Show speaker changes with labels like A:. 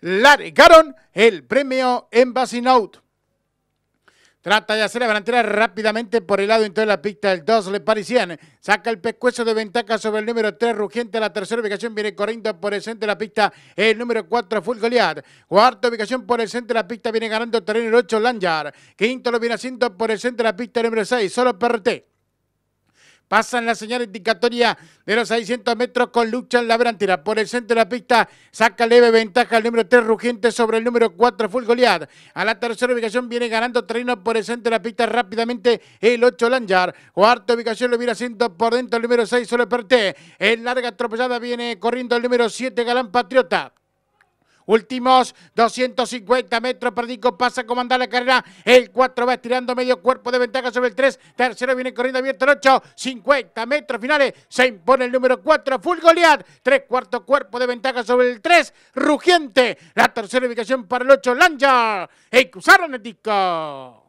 A: largaron el premio en Note. Trata de hacer la delantera rápidamente por el lado de la pista. del 2 le parecían. Saca el pescuezo de ventaja sobre el número 3, Rugiente. La tercera ubicación viene corriendo por el centro de la pista. El número 4, Full Goliath. Cuarta ubicación por el centro de la pista. Viene ganando terreno el 8, Lanyard. Quinto lo viene haciendo por el centro de la pista. El número 6, Solo PRT. Pasan la señal indicatoria de los 600 metros con lucha en la Por el centro de la pista saca leve ventaja el número 3 Rugiente sobre el número 4 Full A la tercera ubicación viene ganando terreno por el centro de la pista rápidamente el 8 Lanyard. Cuarta ubicación lo viene haciendo por dentro el número 6 Solo En larga atropellada viene corriendo el número 7 Galán Patriota. Últimos 250 metros. Perdico pasa a comandar la carrera. El 4 va estirando medio cuerpo de ventaja sobre el 3. Tercero viene corriendo abierto el 8. 50 metros finales. Se impone el número 4. Full Goliath. Tres cuarto cuerpo de ventaja sobre el 3. Rugiente. La tercera ubicación para el 8. Lanja. excusaron el disco.